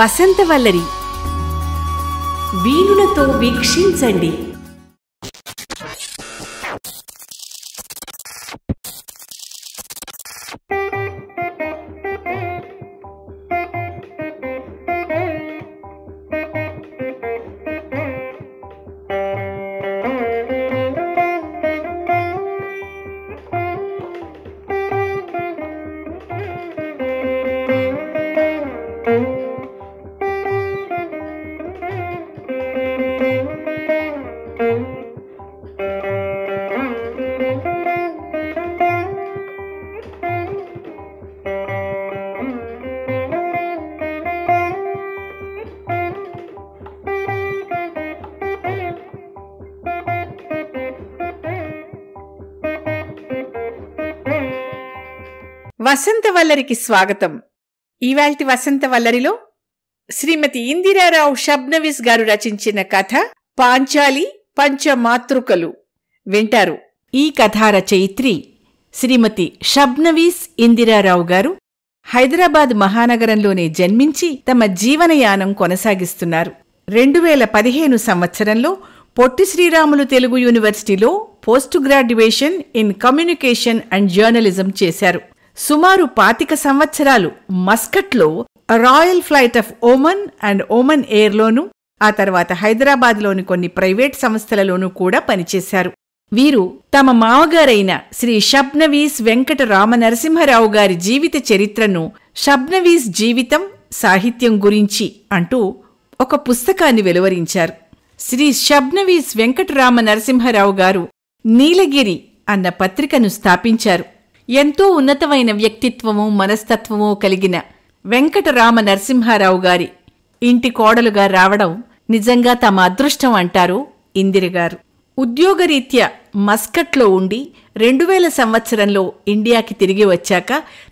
వసంతవల్లరి వీణులతో వీక్షించండి వసంత వల్లరికి స్వాగతం ఈవాల్టి వసంత వల్లరిలో శ్రీమతి ఇందిరారావు షబ్నవీస్ గారు రచించిన కథ పాంచాలి పంచమాతృకలు వింటారు ఈ కథారచయిత్రి రచయిత్రి శ్రీమతి షబ్నవీస్ ఇందిరారావు గారు హైదరాబాద్ మహానగరంలోనే జన్మించి తమ జీవనయానం కొనసాగిస్తున్నారు రెండు వేల పదిహేను సంవత్సరంలో పొట్టి శ్రీరాములు తెలుగు యూనివర్సిటీలో post graduation in communication and journalism చేశారు సుమారు పాతిక సంవత్సరాలు మస్కట్లో royal flight of Oman and Oman ఎయిర్లోనూ ఆ తర్వాత హైదరాబాద్లోని కొన్ని ప్రైవేట్ సంస్థలలోనూ కూడా పనిచేశారు వీరు తమ మామగారైన శ్రీ షబ్నవీస్ వెంకట రామనరసింహరావు గారి జీవిత చరిత్రను షబ్నవీస్ జీవితం సాహిత్యం గురించి అంటూ ఒక పుస్తకాన్ని వెలువరించారు శ్రీ షబ్నవీస్ వెంకటరామ నరసింహరావు గారు నీలగిరి అన్న పత్రికను స్థాపించారు ఎంతో ఉన్నతమైన వ్యక్తిత్వము మనస్తత్వము కలిగిన వెంకటరామ నరసింహారావు గారి ఇంటి కోడలుగా రావడం నిజంగా తమ అదృష్టం అంటారు ఇందిరగారు ఉద్యోగరీత్యా మస్కట్లో ఉండి రెండు వేల సంవత్సరంలో ఇండియాకి తిరిగి వచ్చాక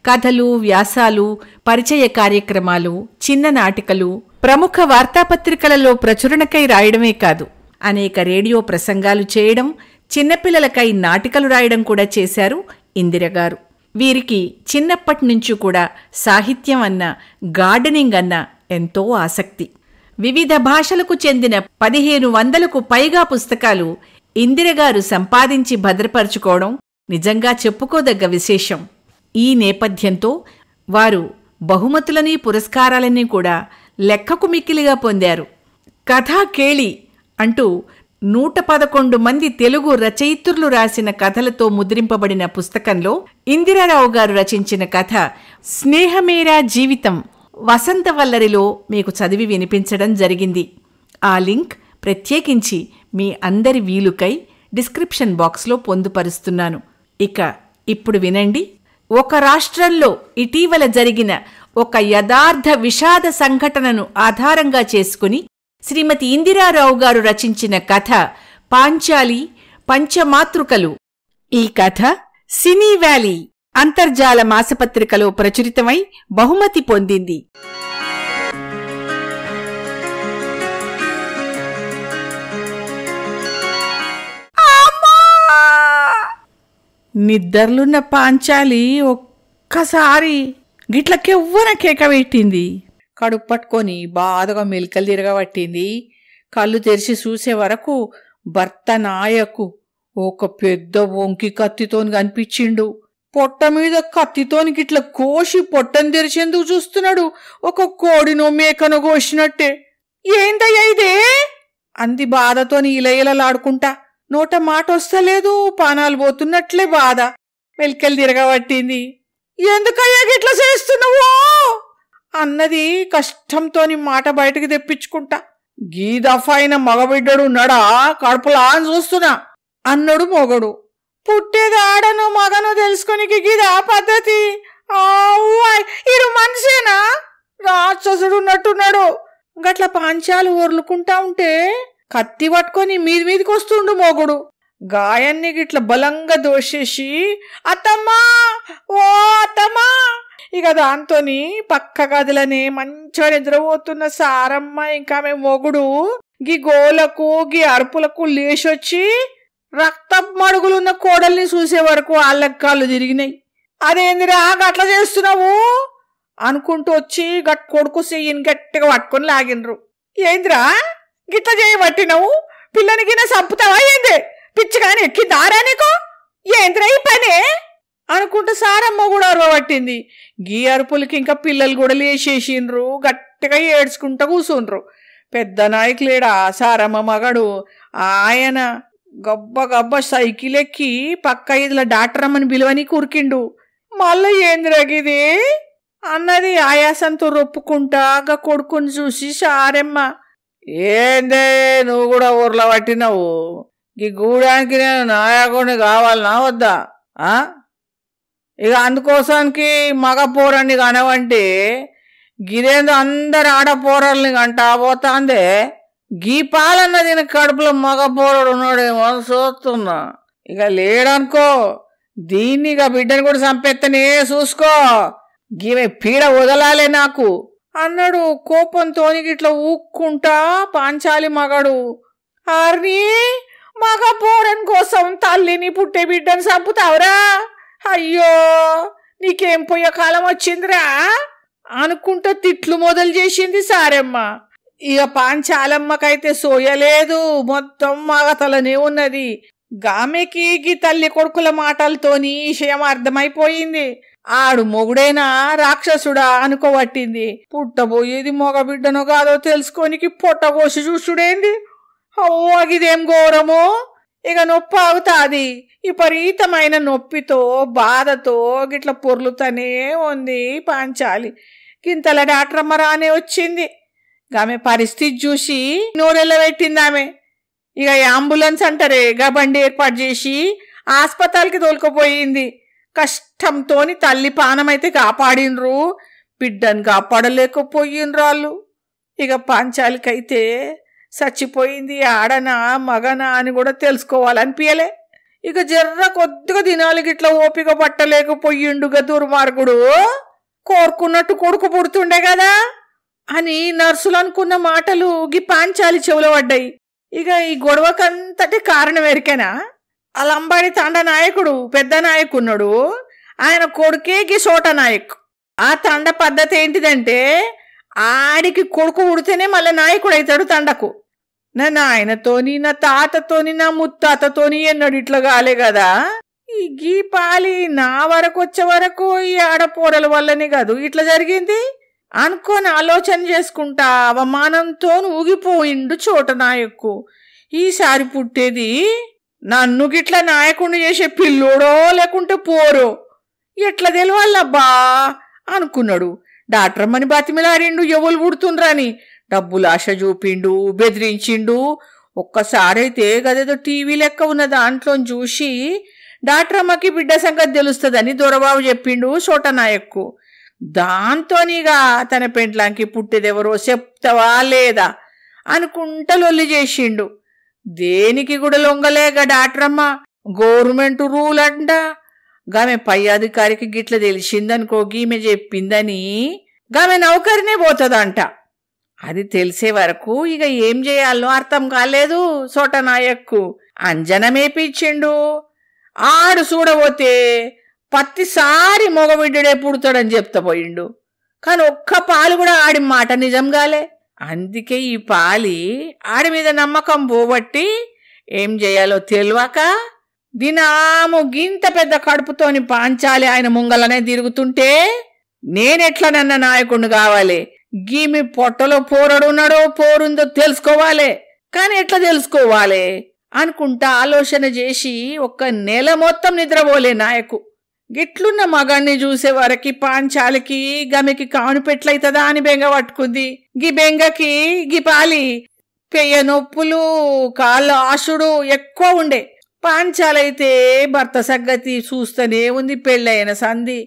కథలు వ్యాసాలు పరిచయ కార్యక్రమాలు చిన్న నాటికలు ప్రముఖ వార్తాపత్రికలలో ప్రచురణకై రాయడమే కాదు అనేక రేడియో ప్రసంగాలు చేయడం చిన్నపిల్లలకై నాటికలు రాయడం కూడా చేశారు ఇందిరగారు వీరికి చిన్నప్పటి నుంచి కూడా సాహిత్యం అన్న గార్డెనింగ్ అన్న ఎంతో ఆసక్తి వివిధ భాషలకు చెందిన పదిహేను వందలకు పైగా పుస్తకాలు ఇందిరగారు సంపాదించి భద్రపరుచుకోవడం నిజంగా చెప్పుకోదగ్గ విశేషం ఈ నేపథ్యంతో వారు బహుమతులని పురస్కారాలని కూడా లెక్కకు మిక్కిలిగా పొందారు కథా కేళి అంటూ నూట పదకొండు మంది తెలుగు రచయిత్రులు రాసిన కథలతో ముద్రింపబడిన పుస్తకంలో ఇందిరారావు గారు రచించిన కథ స్నేహమేరా జీవితం వసంత వల్లరిలో మీకు చదివి వినిపించడం జరిగింది ఆ లింక్ ప్రత్యేకించి మీ అందరి వీలుకై డిస్క్రిప్షన్ బాక్స్లో పొందుపరుస్తున్నాను ఇక ఇప్పుడు వినండి ఒక రాష్ట్రంలో ఇటీవల జరిగిన ఒక యథార్థ విషాద సంఘటనను ఆధారంగా చేసుకుని శ్రీమతి ఇందిరారావు గారు రచించిన కథ పాంచాలి పంచమాతృకలు ఈ కథ సినీ వ్యాలీ అంతర్జాల మాసపత్రికలో ప్రచురితమై బహుమతి పొందింది నిద్దర్లున్న పాంచాలి ఒక్కసారి గిట్లకెవ్వన కేక పెట్టింది కడుపు పట్టుకొని బాధగా మెలికలు తిరగబట్టింది కళ్ళు తెరిచి చూసే వరకు భర్త నాయకు ఒక పెద్ద వంకి కత్తితోని కనిపించిండు పొట్ట మీద కత్తితోని గిట్ల కోసి పొట్టను తెరిచేందుకు చూస్తున్నాడు ఒక కోడినో మేకను కోసినట్టే ఏందయ్యా ఇదే అంది బాధతోని ఇలయలలాడుకుంటా నోట మాట వస్తలేదు పానాలు పోతున్నట్లే బాధ మెలికలు తిరగబట్టింది ఎందుకయ్యా గిట్లా చేస్తున్నావో అన్నది కష్టంతోని మాట బయటకు తెప్పించుకుంటా గీ దఫైన మగబిడ్డడు నడా కడుపులా అని చూస్తున్నా అన్నడు మొగడు పుట్టేది ఆడను మగను తెలుసుకునికి గిది పద్ధతి ఇరు మనిషేనా రాక్షసుడు ఉన్నట్టున్నాడు గట్ల పాంచాలు ఒర్లుకుంటా ఉంటే కత్తి పట్టుకొని మీది మీదకి వస్తుండు మోగుడు గాయాన్ని గిట్ల బలంగా దోషేసి అత్తమ్మా ఓ అత్తమ్మా ఇక దాంతోని పక్క గదులనే మంచిగా నిద్రపోతున్న సారమ్మ ఇంకా మేము మొగుడు గీ గోలకు గీ అరుపులకు లేచొచ్చి రక్త మడుగులున్న కోడల్ని చూసే వరకు కాళ్ళు తిరిగినాయి అదేందిరా అట్లా చేస్తున్నావు అనుకుంటూ వచ్చి గట్ కొడుకు సెయ్యని గట్టిగా పట్టుకొని లాగినరు ఏంద్రా గిట్ల చేయబట్టినవు నా చంపుతావా ఏంది ఎక్కి ఎక్కిందారా నీకు అనుకుంటే సారమ్మ కూడా పట్టింది గీ అరుపులకి ఇంకా పిల్లలు కూడా లేచేసిండ్రు గట్టిగా ఏడ్చుకుంటూ కూర్చుండ్రు పెద్ద నాయకులేడా సారమ్మ మగడు ఆయన గబ్బ గబ్బ సైకిల్ ఎక్కి పక్క ఇదిల డాక్టర్ అమ్మని పిలువని కురికిండు మళ్ళీ ఏందిరగిది అన్నది ఆయాసంతో రొప్పుకుంటాగా కొడుకుని చూసి సారెమ్మ ఏందే నువ్వు కూడా ఊర్లో పట్టినావు ఈ గూడానికి నేను నాయకుడిని కావాలనా వద్దా ఇక అందుకోసానికి మగ పోరని కనవంటి గిదేందో అందరు ఆడపోరల్ని గంట పోతాందే గీ పాలన్న దీని కడుపులో మగ పోరడు ఉన్నాడేమో చూస్తున్నా ఇక లేడనుకో దీన్ని ఇక బిడ్డను కూడా చంపెత్తనే చూసుకో గీమె పీడ వదలాలే నాకు అన్నాడు కోపంతో ఇట్లా ఊక్కుంటా పాంచాలి మగడు అరే మగ పోరన్ కోసం తల్లిని పుట్టే బిడ్డను చంపుతావురా అయ్యో నీకేం పోయే కాలం వచ్చిందిరా అనుకుంటూ తిట్లు మొదలు చేసింది సారెమ్మ ఇక పాంచాలమ్మకైతే సోయలేదు మొత్తం మగతలనే ఉన్నది గామెకి గీ తల్లి కొడుకుల మాటలతోని విషయం అర్థమైపోయింది ఆడు మొగుడైనా రాక్షసుడా అనుకోబట్టింది పుట్టబోయేది మొగబిడ్డనో కాదో తెలుసుకోనికి పొట్టబోసి చూసుడేంది అవ్వో అగిదేం ఘోరమో ఇక నొప్పి అవుతాది విపరీతమైన నొప్పితో బాధతో గిట్ల పొర్లుతనే ఉంది పాంచాలి గింతల డాక్టర్ రానే వచ్చింది ఆమె పరిస్థితి చూసి పెట్టింది ఆమె ఇక అంబులెన్స్ అంటారే బండి ఏర్పాటు చేసి ఆస్పత్రికి తోలుకుపోయింది కష్టంతోని తల్లి పానమైతే కాపాడినరు బిడ్డను కాపాడలేకపోయినరాళ్ళు ఇక పాంచాలికైతే చచ్చిపోయింది ఆడనా మగనా అని కూడా తెలుసుకోవాలనిపించలే ఇక జర్ర కొద్దిగా దినాలు గిట్ల ఓపిక పట్టలేకపోయిండుగా దుర్మార్గుడు కోరుకున్నట్టు కొడుకు పుడుతుండే కదా అని నర్సులు అనుకున్న మాటలు గి పాంచాలి చెవులో పడ్డాయి ఇక ఈ గొడవకంతటి కారణం ఎరికేనా ఆ లంబాడి తండ నాయకుడు పెద్ద నాయకున్నాడు ఆయన కొడుకే గి సోట నాయక్ ఆ తండ పద్ధతి ఏంటిదంటే ఆడికి కొడుకు పుడితేనే మళ్ళీ నాయకుడు అవుతాడు తండకు నా నాయనతోని నా తాతతోని నా ముత్తాతతోని ఎన్నడు ఇట్లా కాలే కదా ఈ గీ పాలి నా వరకు వచ్చే వరకు ఈ ఆడపోరల వల్లనే కాదు ఇట్లా జరిగింది అనుకోని ఆలోచన చేసుకుంటా అవమానంతో ఊగిపోయిండు చోట నాయకు ఈసారి పుట్టేది నన్ను గిట్లా నాయకుడు చేసే పిల్లోడో లేకుంటే పోరో ఎట్లా తెలియాలబ్బా అనుకున్నాడు డాక్టర్ మని బతిమిలాడిండు ఎవరు పుడుతుండ్రని డబ్బులు ఆశ చూపిండు బెదిరించిండు ఒక్కసారైతే గదేదో టీవీ లెక్క ఉన్న దాంట్లో చూసి డాక్టర్ అమ్మకి బిడ్డ సంగతి తెలుస్తుందని దొరబాబు చెప్పిండు చోటనాయక్కు దాంతోనిగా తన పెంట్లాంకి పుట్టేదెవరో చెప్తావా లేదా అనుకుంటా లొల్లి చేసిండు దేనికి కూడా లొంగలేక డాక్టర్ అమ్మ గవర్నమెంట్ రూల్ అంట గామె పై అధికారికి గిట్ల తెలిసిందనుకో గీమె చెప్పిందని గామె నౌకరినే పోతుందంట అది తెలిసే వరకు ఇక ఏం చేయాలో అర్థం కాలేదు సోటనాయక్కు అంజనమేపిచ్చిండు ఆడు చూడబోతే పత్తిసారి మగబిడ్డడే పుడతాడని చెప్తపోయిండు కానీ ఒక్క పాలు కూడా ఆడి మాట నిజం కాలే అందుకే ఈ పాలి ఆడి మీద నమ్మకం పోబట్టి ఏం చేయాలో తెలియక దినాము గింత పెద్ద కడుపుతోని పాంచాలి ఆయన ముంగలనే తిరుగుతుంటే నేనెట్లనన్న నాయకుడిని కావాలి గీమి పొట్టలో పోరడున్నాడో పోరుందో తెలుసుకోవాలి కానీ ఎట్లా తెలుసుకోవాలి అనుకుంటా ఆలోచన చేసి ఒక్క నెల మొత్తం నిద్రపోలే నాయకు గిట్లున్న మగాణ్ణి చూసేవారికి పాంచాలకి గమికి కానుపెట్లయితదా అని బెంగ పట్టుకుంది గీ బెంగకి గీ పాలి పెయ్య నొప్పులు కాళ్ళ ఆశుడు ఎక్కువ ఉండే పాంచాలైతే భర్త సంగతి చూస్తూనే ఉంది పెళ్ళైన సంధి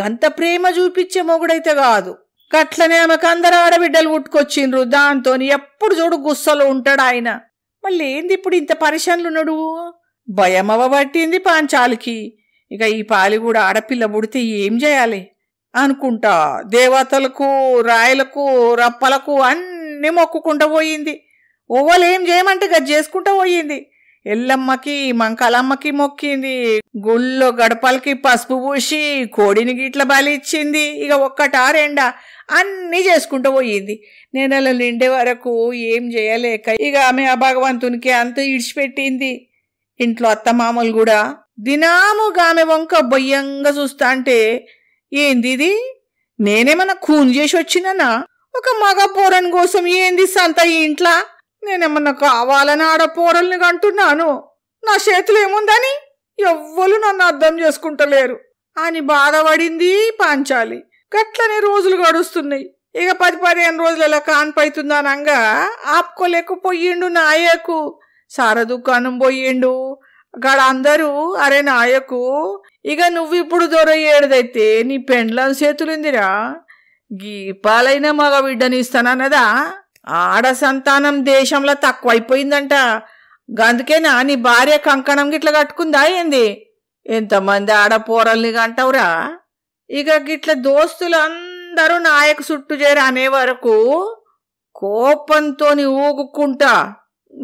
గంత ప్రేమ చూపించే మొగుడైతే కాదు గట్లనే ఆమెకు అందరూ ఆడబిడ్డలు ఉట్టుకొచ్చిండ్రు దాంతో ఎప్పుడు చూడు గుస్సలో ఉంటాడు ఆయన మళ్ళీ ఏంది ఇప్పుడు ఇంత ఉన్నాడు భయం అవ్వబట్టింది పాంచాలికి ఇక ఈ పాలి కూడా ఆడపిల్ల పుడితే ఏం చేయాలి అనుకుంటా దేవతలకు రాయలకు రప్పలకు అన్నీ మొక్కుకుంటూ పోయింది ఓవలేం చేయమంటే గది చేసుకుంటూ పోయింది ఎల్లమ్మకి మంకలమ్మకి మొక్కింది గుళ్ళో గడపలకి పసుపు పూసి కోడిని గిట్ల బలిచ్చింది ఇక ఒక్కటా రెండా అన్నీ చేసుకుంటూ పోయింది నేను అలా నిండే వరకు ఏం చేయలేక ఇక ఆమె ఆ భగవంతునికి అంత ఇడిచిపెట్టింది ఇంట్లో అత్తమామలు కూడా దినాముగా ఆమె వంక బొయ్యంగా చూస్తా అంటే ఏంది ఇది నేనేమన్నా కూన్ చేసి వచ్చిన ఒక మగ పోరని కోసం ఏంది సంత ఈ ఇంట్లో నేనేమన్నా కావాలని ఆడపోరల్ని అంటున్నాను నా చేతులు ఏముందని ఎవ్వరు నన్ను అర్థం చేసుకుంటలేరు అని బాధపడింది పాంచాలి గట్లనే రోజులు గడుస్తున్నాయి ఇక పది పదిహేను రోజులు రోజులలో కాన్పైతుందనంగా ఆపుకోలేకపోయిండు నాయకు సార దుకాణం పోయిండు గాడ అందరూ అరే నాయకు ఇక నువ్వు ఇప్పుడు దొరయ్యేడదైతే నీ పెండ్లం చేతులుందిరా గీపాలైన మగ బిడ్డనిస్తానన్నదా ఆడ సంతానం దేశంలో తక్కువైపోయిందంట గందుకేనా నీ భార్య కంకణం గిట్ల కట్టుకుందా ఏంది ఎంతమంది ఆడపోరల్ని అంటావురా ఇక గిట్ల దోస్తులు అందరూ నాయకు చుట్టూ చేరా అనే వరకు కోపంతో ఊగుకుంటా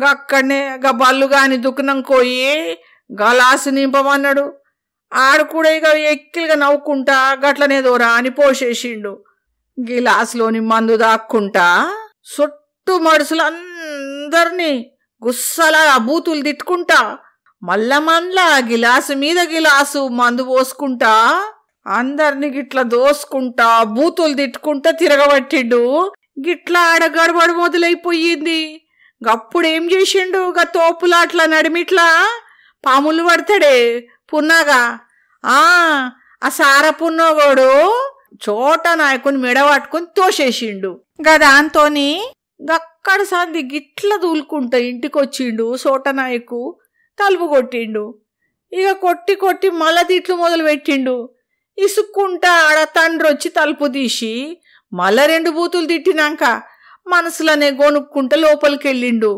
గక్కడనే గ కాని దుకుణం కోయి గలాసు నింపమన్నాడు ఆడు కూడా ఇక ఎక్కిలుగా నవ్వుకుంటా గట్లనేదో రాని పోసేసిండు గిలాసులోని మందు దాక్కుంటా సొట్టు మడుసులు అందరినీ గుస్సలా బూతులు తిట్టుకుంటా మల్లమన్ల గిలాసు మీద గిలాసు మందు పోసుకుంటా అందరిని గిట్లా దోసుకుంటా బూతులు తిట్టుకుంటా తిరగబట్టిండు గిట్లా ఆడ గడబడి మొదలైపోయింది గప్పుడు ఏం చేసిండు గా తోపులాట్ల నడిమిట్లా పాములు పడతాడే పున్నాగా ఆ సార పున్నోగోడు చోట నాయకుని మెడవాటుకొని తోసేసిండు గదాంతోని గక్కడ సంది గిట్ల దూలుకుంటా ఇంటికొచ్చిండు చోట నాయకు తలుపు కొట్టిండు ఇక కొట్టి కొట్టి మళ్ళ తిట్లు మొదలు పెట్టిండు ఇసుక్కుంటా ఆడ తండ్రి వచ్చి తలుపు తీసి మళ్ళా రెండు బూతులు తిట్టినాక మనసులోనే గొనుక్కుంటా లోపలికి వెళ్ళిండు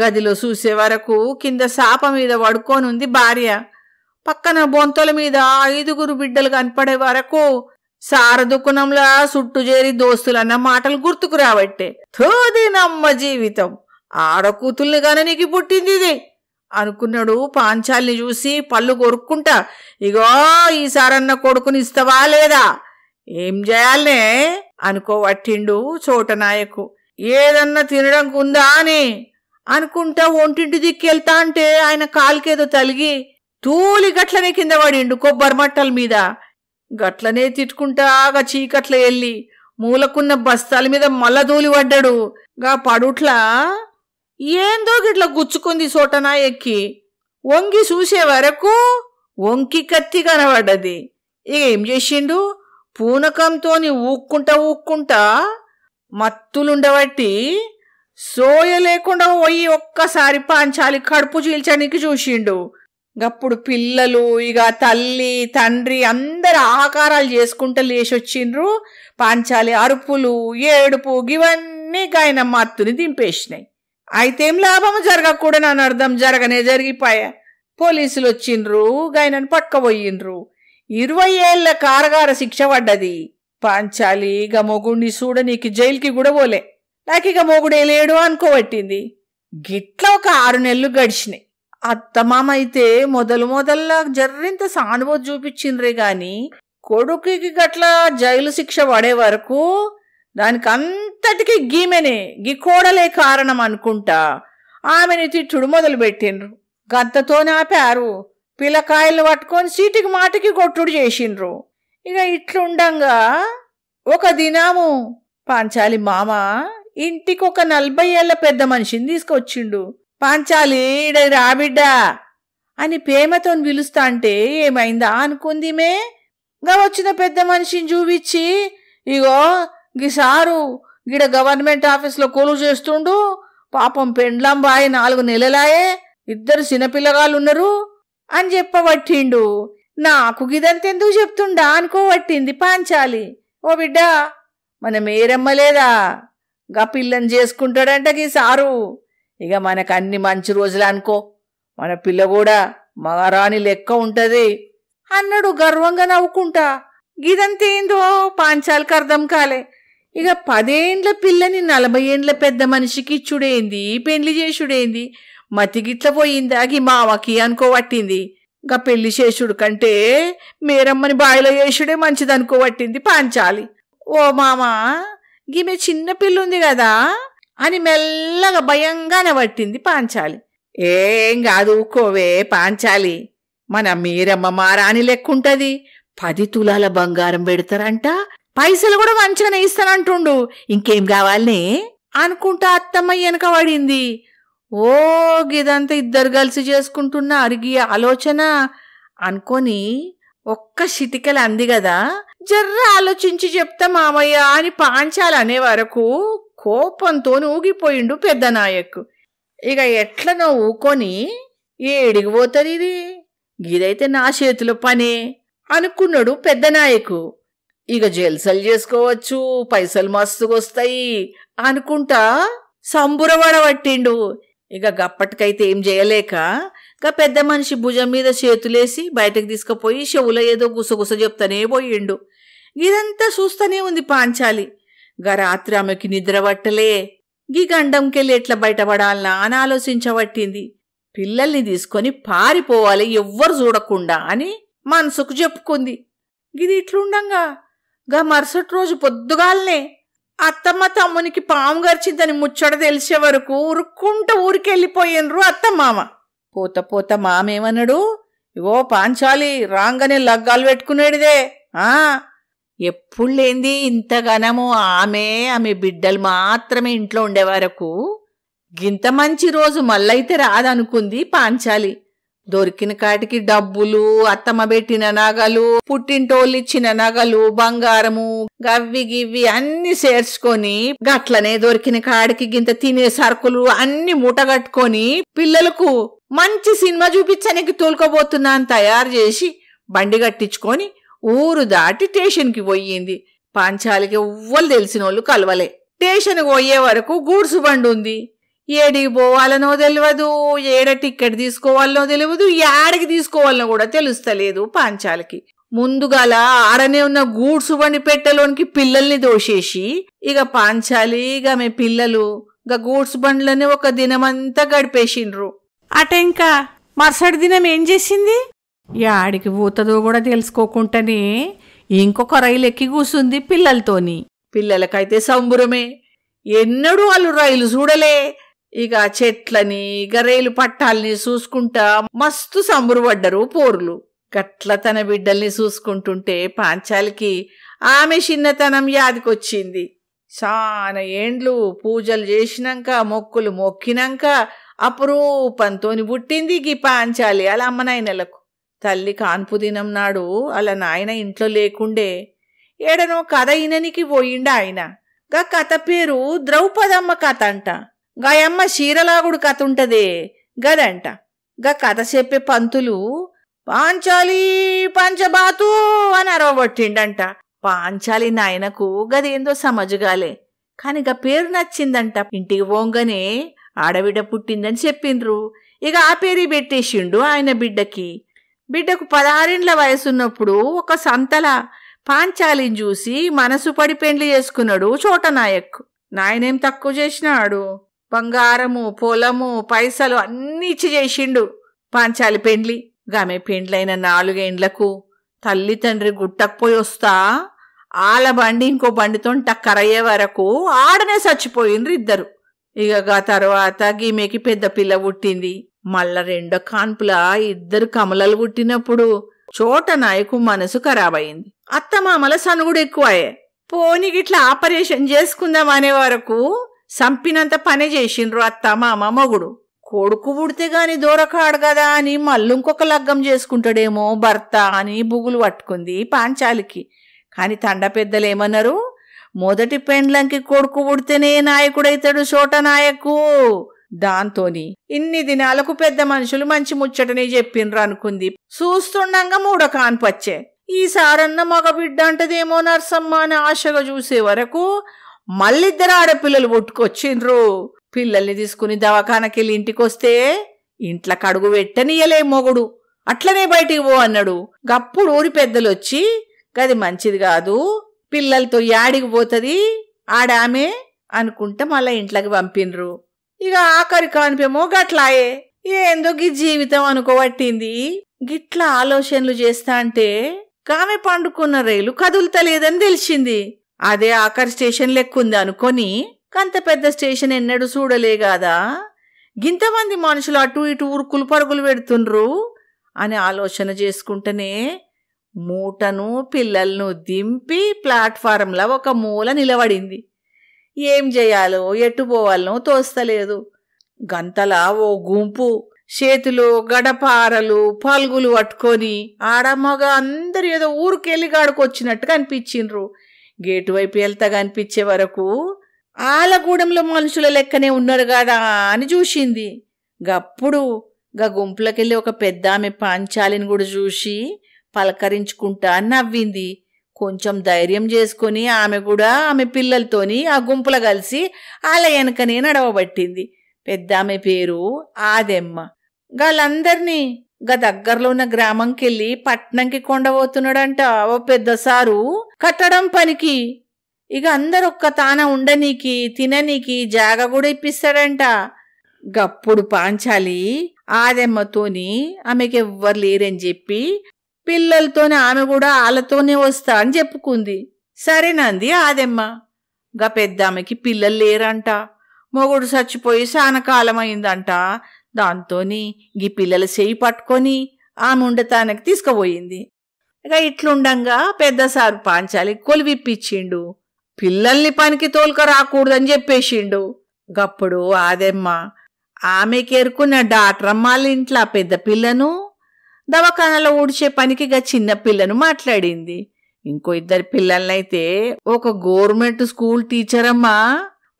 గదిలో చూసే వరకు కింద శాప మీద పడుకోనుంది భార్య పక్కన బొంతల మీద ఐదుగురు బిడ్డలు కనపడే వరకు సారదుకుణంలో సుట్టు చేరి దోస్తులన్న మాటలు గుర్తుకు రాబట్టే థోది నమ్మ జీవితం ఆడకూతుల్ని గాన నీకు పుట్టింది ఇదే అనుకున్నాడు పాంచాల్ని చూసి పళ్ళు కొరుక్కుంటా ఇగో ఈ కొడుకుని ఇస్తావా లేదా ఏం చేయాలనే అనుకోవట్టిండు నాయకు ఏదన్నా తినడం కుందా అని అనుకుంటా ఒంటింటి దిక్కెళ్తా అంటే ఆయన కాలుకేదో తలిగి తూలి గట్లనే కింద పడిండు కొబ్బరి మట్టల మీద గట్లనే తిట్టుకుంటా ఆగా చీకట్ల వెళ్ళి మూలకున్న బస్తాల మీద మల్లదూలి పడ్డాడు గా పడుట్లా ఏందో గిట్ల గుచ్చుకుంది సోటనా ఎక్కి వంగి చూసే వరకు వంకి కత్తి కనబడ్డది ఇక ఏం చేసిండు పూనకంతోని ఊక్కుంటా ఊక్కుంటా మత్తులుండబట్టి సోయ లేకుండా పోయి ఒక్కసారి పాంచాలి కడుపు చీల్చడానికి చూసిండు గప్పుడు పిల్లలు ఇక తల్లి తండ్రి అందరు ఆకారాలు చేసుకుంటూ వచ్చిండ్రు పాంచాలి అరుపులు ఏడుపు ఇవన్నీ గాయన అత్తుని దింపేసినాయి అయితే ఏం లాభము నన్ను అర్థం జరగనే జరిగిపోయా పోలీసులు వచ్చిండ్రు గాయనని పోయిండ్రు ఇరవై ఏళ్ల కారగార శిక్ష పడ్డది పాంచాలి ఇక మొగుడిని చూడ నీకు జైలుకి కూడా పోలే నాకు ఇక మొగుడే లేడు అనుకోబట్టింది గిట్ల ఒక ఆరు నెలలు గడిచినాయి అయితే మొదలు మొదల్లా జర్రింత సానుభూతి చూపించిండ్రే గాని కొడుకుకి గట్ల జైలు శిక్ష పడే వరకు దానికి అంతటికీ గీమెనే గీకోడలే కారణం అనుకుంటా ఆమెని తిట్టుడు మొదలు పెట్టిండ్రు గంతతోనే ఆపారు పిల్లకాయలు పట్టుకొని సీటికి మాటికి కొట్టుడు చేసిండ్రు ఇక ఇట్లుండంగా ఒక దినాము పాంచాలి మామ ఇంటికి ఒక నలభై ఏళ్ళ పెద్ద మనిషిని తీసుకొచ్చిండు పాంచాలి రాబిడ్డ అని పేమతో పిలుస్తా అంటే ఏమైందా అనుకుందిమే గా వచ్చిన పెద్ద మనిషిని చూపించి ఇగో గీ సారు గిడ గవర్నమెంట్ ఆఫీస్లో కొలువు చేస్తుండు పాపం పెండ్లం బాయి నాలుగు నెలలాయే ఇద్దరు చిన్నపిల్లగాళ్ళు ఉన్నారు అని చెప్పబట్టిండు నాకు గిదంతెందుకు చెప్తుండా అనుకోబట్టింది పాంచాలి ఓ బిడ్డ మన మేరమ్మ లేదా గా పిల్లని చేసుకుంటాడంట గీ సారు ఇక మనకు అన్ని మంచి రోజులు అనుకో మన పిల్ల కూడా మగరాణి లెక్క ఉంటుంది అన్నాడు గర్వంగా నవ్వుకుంటా గిదంతేందో పాంచాలకు అర్థం కాలే ఇక పదేండ్ల పిల్లని నలభై ఏండ్ల పెద్ద మనిషికి ఇచ్చుడేంది పెళ్లి చేసుడేంది మతిగిట్ల పోయిందా గి మావకి అనుకోవట్టింది ఇంకా పెళ్లి చేసుడు కంటే మేరమ్మని బాయిలో చేసుడే మంచిది అనుకోవట్టింది పాంచాలి ఓ మామ గిమె చిన్న పిల్లుంది కదా అని మెల్లగా భయంగానే పట్టింది పాంచాలి ఏం కాదు ఊకోవే పాంచాలి మన మీరమ్మ మారాని లెక్కుంటది పది తులాల బంగారం పెడతారంట పైసలు కూడా మంచిగానే ఇస్తానంటుండు ఇంకేం కావాలనే అనుకుంటా అత్తమ్మ వెనక పడింది ఓ గిదంతా ఇద్దరు కలిసి చేసుకుంటున్న అరిగి ఆలోచన అనుకొని ఒక్క చిటికలు అంది కదా జర్ర ఆలోచించి చెప్తా మామయ్య అని పాంచాలనే వరకు కోపంతో ఊగిపోయిండు నాయకు ఇక ఎట్లనో ఊకొని ఏడిగిపోతుంది ఇది ఇదైతే నా చేతిలో పనే అనుకున్నాడు పెద్ద నాయకు ఇక జల్సలు చేసుకోవచ్చు పైసలు మస్తుకొస్తాయి అనుకుంటా పట్టిండు ఇక గప్పటికైతే ఏం చేయలేక ఇక పెద్ద మనిషి భుజం మీద చేతులేసి బయటకు తీసుకుపోయి చెవులో ఏదో గుసగుస చెప్తానే పోయిండు ఇదంతా చూస్తూనే ఉంది పాంచాలి రాత్రి ఆమెకి పట్టలే గీ గండంకెళ్ళి ఎట్లా బయటపడాలనా అని ఆలోచించబట్టింది పిల్లల్ని తీసుకొని పారిపోవాలి ఎవ్వరు చూడకుండా అని మనసుకు చెప్పుకుంది గిది ఇట్లుండంగా గా మరుసటి రోజు పొద్దుగాలనే అత్తమ్మ తమ్మునికి పాము గరిచిందని ముచ్చట తెలిసే వరకు ఉరుక్కుంటూ ఊరికెళ్ళిపోయినరు మామ పోత పోత మామేమన్నాడు ఇవో పాంచాలి రాంగనే లగ్గాలు పెట్టుకునేడిదే ఆ ఎప్పుడు లేంది ఇంతగనము ఆమె ఆమె బిడ్డలు మాత్రమే ఇంట్లో ఉండేవరకు గింత మంచి రోజు మళ్ళైతే రాదనుకుంది పాంచాలి దొరికిన కాటికి డబ్బులు అత్తమ్మ పెట్టిన నగలు పుట్టింటోళ్ళిచ్చిన నగలు బంగారము గవ్వి గివ్వి అన్ని చేర్చుకొని గట్లనే దొరికిన కాడికి గింత తినే సరుకులు అన్ని మూటగట్టుకొని పిల్లలకు మంచి సినిమా చూపించడానికి తోలుకోబోతున్నాను తయారు చేసి బండి కట్టించుకొని ఊరు దాటి స్టేషన్కి పోయింది పంచాలకి ఎవ్వరు తెలిసిన వాళ్ళు కలవలే స్టేషన్కి పోయే వరకు గూడ్సు బండి ఉంది ఏడికి పోవాలనో తెలియదు ఏడ టిక్కెట్ తీసుకోవాలనో తెలియదు ఏడకి తీసుకోవాలనో కూడా తెలుస్తలేదు పాంచాలకి ముందుగాల ఆడనే ఉన్న గూడ్సు బండి పెట్టెలోనికి పిల్లల్ని దోషేసి ఇక పాంచాలి ఇక ఆమె పిల్లలు ఇక గూడ్స్ బండ్లని ఒక దినమంతా గడిపేసిండ్రు అటెంకా మరుసటి దినం ఏం చేసింది యాడికి పోతుందో కూడా తెలుసుకోకుండానే ఇంకొక రైలు ఎక్కి కూసుంది పిల్లలతోని పిల్లలకైతే సంబురమే ఎన్నడూ వాళ్ళు రైలు చూడలే ఇక చెట్లని ఇక రైలు పట్టాలని చూసుకుంటా మస్తు సంబురపడ్డరు పోరులు గట్ల తన బిడ్డల్ని చూసుకుంటుంటే పాంచాలికి ఆమె చిన్నతనం యాదికొచ్చింది చాలా ఏండ్లు పూజలు చేసినాక మొక్కులు మొక్కినాక అపురూపంతో పుట్టింది గీ పాంచాలి అలా అమ్మనాయనలకు తల్లి కాన్పు దినం నాడు అలా నాయన ఇంట్లో లేకుండే ఏడనో కథ ఇననికి పోయిండు ఆయన గా కథ పేరు ద్రౌపదమ్మ కథ అంట గాయమ్మ శీరలాగుడు కథ ఉంటదే గదంట గా కథ చెప్పే పంతులు పాంచాలి పంచబాతు అని అరవబట్టిండంట పాంచాలి నాయనకు గదేందో సమజుగాలే కాని గా పేరు నచ్చిందంట ఇంటికి పోంగనే ఆడవిడ పుట్టిందని చెప్పిండ్రు ఇక ఆ పేరు పెట్టేసిండు ఆయన బిడ్డకి బిడ్డకు పదహారేండ్ల వయసున్నప్పుడు ఒక సంతల పాంచాలిని చూసి మనసు పడి పెండ్లి చేసుకున్నాడు చోటనాయక్ నాయనేం తక్కువ చేసినాడు బంగారము పొలము పైసలు అన్నీ ఇచ్చి చేసిండు పాంచాలి పెండ్లి గామె పెండ్లైన నాలుగేండ్లకు తల్లి తండ్రి గుట్టకపోయి వస్తా ఆల బండి ఇంకో బండితో టక్కరయ్యే వరకు ఆడనే చచ్చిపోయిండ్రు ఇద్దరు ఇక తర్వాత గీమెకి పెద్ద పిల్ల పుట్టింది మళ్ళ రెండో కాన్పులా ఇద్దరు కమలలు పుట్టినప్పుడు చోట నాయకు మనసు ఖరాబయింది అత్తమామల సనుగుడు ఎక్కువయే పోనీ గిట్లా ఆపరేషన్ చేసుకుందాం అనే వరకు సంపినంత పని చేసిండ్రు అత్తమామ మొగుడు కొడుకు పుడితే గాని దూరకాడు కదా అని మళ్ళీ ఇంకొక లగ్గం చేసుకుంటాడేమో భర్త అని బుగులు పట్టుకుంది పాంచాలికి కానీ తండ పెద్దలు ఏమన్నారు మొదటి పెండ్లంకి కొడుకు పుడితేనే నాయకుడైతాడు చోట నాయకు దాంతోని ఇన్ని దినాలకు పెద్ద మనుషులు మంచి ముచ్చటని చెప్పిండ్రు అనుకుంది చూస్తుండగా మూడో కాన్పచ్చే ఈ సారన్న మగబిడ్డ అంటదేమో నర్సమ్మ అని ఆశగా చూసే వరకు మళ్ళిద్దరు ఆడపిల్లలు పుట్టుకొచ్చిండ్రు పిల్లల్ని తీసుకుని దవాఖానకెళ్ళి ఇంటికొస్తే ఇంట్ల కడుగు వెట్టనియలే మొగుడు అట్లనే బయటికి పో అన్నాడు గప్పుడు ఊరి పెద్దలు వచ్చి గది మంచిది కాదు పిల్లలతో యాడికి పోతుంది ఆడామే అనుకుంటే మళ్ళీ ఇంట్లోకి పంపినరు ఇక ఆఖరి కాన్పేమో గట్లాయే ఏందో గీ జీవితం అనుకోబట్టింది గిట్లా ఆలోచనలు చేస్తా అంటే కామె పండుకున్న రైలు కదులుతలేదని తెలిసింది అదే ఆఖరి స్టేషన్ లెక్కుంది అనుకొని కంత పెద్ద స్టేషన్ ఎన్నడూ చూడలే గాదా గింతమంది మనుషులు అటు ఇటు ఉరుకులు పరుగులు పెడుతుండ్రు అని ఆలోచన చేసుకుంటేనే మూటను పిల్లలను దింపి ప్లాట్ఫారంలో ఒక మూల నిలబడింది ఏం చేయాలో ఎటు పోవాలనో తోస్తలేదు గంతలా ఓ గుంపు చేతులు గడపారలు పలుగులు పట్టుకొని ఆడమగ అందరు ఏదో ఊరికెళ్ళి గాడుకొచ్చినట్టుగా అనిపించిండ్రు గేటు వైపు వెళ్తాగా అనిపించే వరకు ఆలగూడెంలో మనుషుల లెక్కనే ఉన్నారు కదా అని చూసింది గప్పుడు గా గుంపులకెళ్ళి ఒక పెద్ద ఆమె పాంచాలిని కూడా చూసి పలకరించుకుంటా నవ్వింది కొంచెం ధైర్యం చేసుకుని ఆమె కూడా ఆమె పిల్లలతోని ఆ గుంపుల కలిసి ఆల వెనకనే నడవబట్టింది పెద్ద ఆమె పేరు ఆదెమ్మ గాళ్ళందరినీ గా దగ్గరలో ఉన్న గ్రామంకి వెళ్ళి పట్నంకి కొండబోతున్నాడంట ఓ పెద్ద సారు కట్టడం పనికి ఇక అందరొక్క తాన ఉండనీకి తిననీకి జాగ కూడా ఇప్పిస్తాడంట గప్పుడు పాంచాలి ఆదెమ్మతోని ఆమెకి ఎవ్వరు లేరని చెప్పి పిల్లలతోనే ఆమె కూడా వాళ్ళతోనే వస్తా అని చెప్పుకుంది సరేనంది ఆదెమ్మ గా పెద్ద ఆమెకి పిల్లలు లేరంట మొగుడు చచ్చిపోయి అయిందంట దాంతోని గీ పిల్లల చేయి పట్టుకొని ఆమె ఉండటానికి తీసుకుపోయింది ఇక ఇట్లుండంగా పెద్దసారు పాంచాలి కొలివిప్పిచ్చిండు పిల్లల్ని పనికి తోలుక రాకూడదని చెప్పేసిండు గప్పుడు ఆదెమ్మ డాక్టర్ డాక్టరమ్మాళ్ళ ఇంట్లో పెద్ద పిల్లను దవాఖానలో ఊడ్చే పనికిగా చిన్న పిల్లను మాట్లాడింది ఇంకో ఇద్దరు పిల్లలనైతే ఒక గవర్నమెంట్ స్కూల్ టీచర్ అమ్మా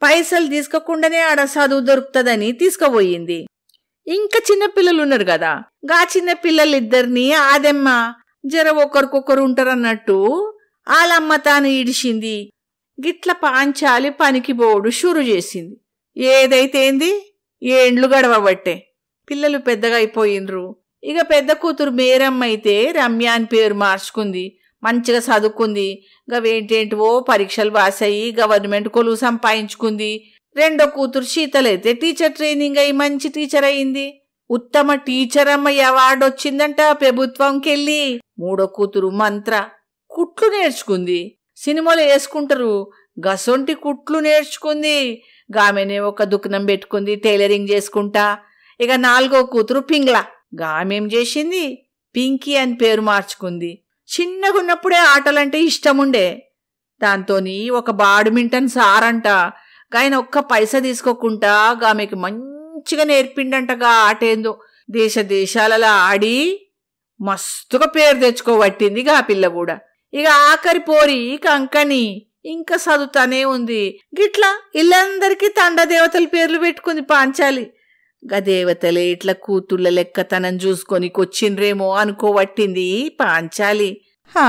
పైసలు తీసుకోకుండానే ఆడ చదువు దొరుకుతుందని తీసుకుపోయింది ఇంకా చిన్న పిల్లలు ఉన్నారు కదా గా చిన్న ఇద్దరిని ఆదెమ్మ జర ఒకరికొకరు ఉంటారన్నట్టు వాళ్ళమ్మ తాను ఇడిచింది గిట్ల పాంచాలి పనికి బోడు షురు చేసింది ఏదైతే ఏంది ఏండ్లు గడవబట్టే పిల్లలు పెద్దగా అయిపోయినరు ఇక పెద్ద కూతురు మేరమ్మ అయితే రమ్య అని పేరు మార్చుకుంది మంచిగా చదువుకుంది గవేంటేంటివో పరీక్షలు పాస్ అయ్యి గవర్నమెంట్ కొలువు సంపాదించుకుంది రెండో కూతురు శీతలైతే టీచర్ ట్రైనింగ్ అయ్యి మంచి టీచర్ అయింది ఉత్తమ టీచర్ అమ్మ అవార్డు వచ్చిందంట ప్రభుత్వంకెళ్ళి మూడో కూతురు మంత్ర కుట్లు నేర్చుకుంది సినిమాలు వేసుకుంటారు గసొంటి కుట్లు నేర్చుకుంది గామెనే ఒక దుకాణం పెట్టుకుంది టైలరింగ్ చేసుకుంటా ఇక నాలుగో కూతురు పింగ్లా గామేం చేసింది పింకీ అని పేరు మార్చుకుంది చిన్నగున్నప్పుడే ఆటలంటే ఇష్టముండే దాంతోని ఒక బాడ్మింటన్ సారంట గాయన ఒక్క పైస తీసుకోకుండా గామెకి మంచిగా నేర్పిండంటగా ఆటేందో దేశ దేశాలలో ఆడి మస్తుగా పేరు తెచ్చుకోబట్టింది గా పిల్ల కూడా ఇక ఆఖరి పోరి కంకణి ఇంకా చదువుతానే ఉంది గిట్లా ఇల్లందరికీ తండ దేవతల పేర్లు పెట్టుకుంది పాంచాలి గదేవతలే ఇట్ల కూతుళ్ళ లెక్క తనం చూసుకొనికొచ్చిండ్రేమో అనుకోవట్టింది పాంచాలి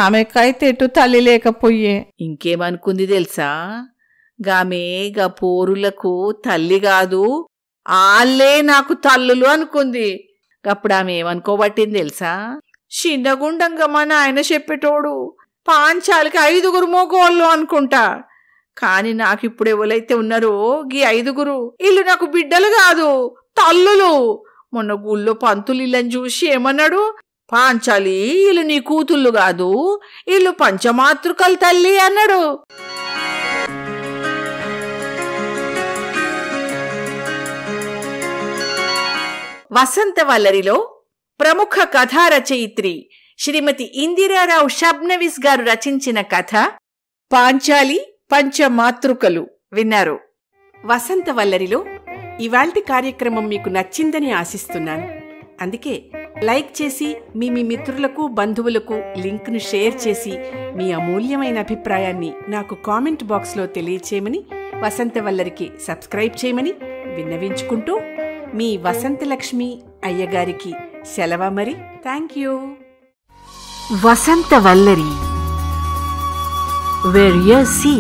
ఆమెకైతేటు తల్లి లేకపోయే ఇంకేమనుకుంది తెలుసా గామే గా పోరులకు తల్లి కాదు ఆళ్ళే నాకు తల్లులు అనుకుంది అప్పుడు ఆమె ఏమనుకోబట్టింది తెలుసా చిన్నగుండంగా మా నాయన చెప్పేటోడు పాంచాలకి ఐదుగురు మోగోళ్ళు అనుకుంటా కానీ నాకు ఇప్పుడు ఎవరైతే ఉన్నారో గీ ఐదుగురు వీళ్ళు నాకు బిడ్డలు కాదు తల్లులు మొన్న గుళ్ళో పంతులు ఇళ్ళని చూసి ఏమన్నాడు పాంచాలి వీళ్ళు నీ కూతుళ్ళు కాదు వీళ్ళు పంచమాతృకలు తల్లి అన్నాడు వసంత వల్లరిలో ప్రముఖ కథా రచయిత్రి శ్రీమతి ఇందిరారావు షబ్నవిస్ గారు రచించిన కథ పాంచాలి పంచమాతృకలు విన్నారు వసంత వల్లరిలో ఇవాల్టి కార్యక్రమం మీకు నచ్చిందని ఆశిస్తున్నాను అందుకే లైక్ చేసి మీ మీ మిత్రులకు బంధువులకు లింక్ను షేర్ చేసి మీ అమూల్యమైన అభిప్రాయాన్ని నాకు కామెంట్ బాక్స్లో తెలియచేయమని వల్లరికి సబ్స్క్రైబ్ చేయమని విన్నవించుకుంటూ మీ వసంతలక్ష్మి అయ్యగారికి సెలవ మరి thank you Vallari where you see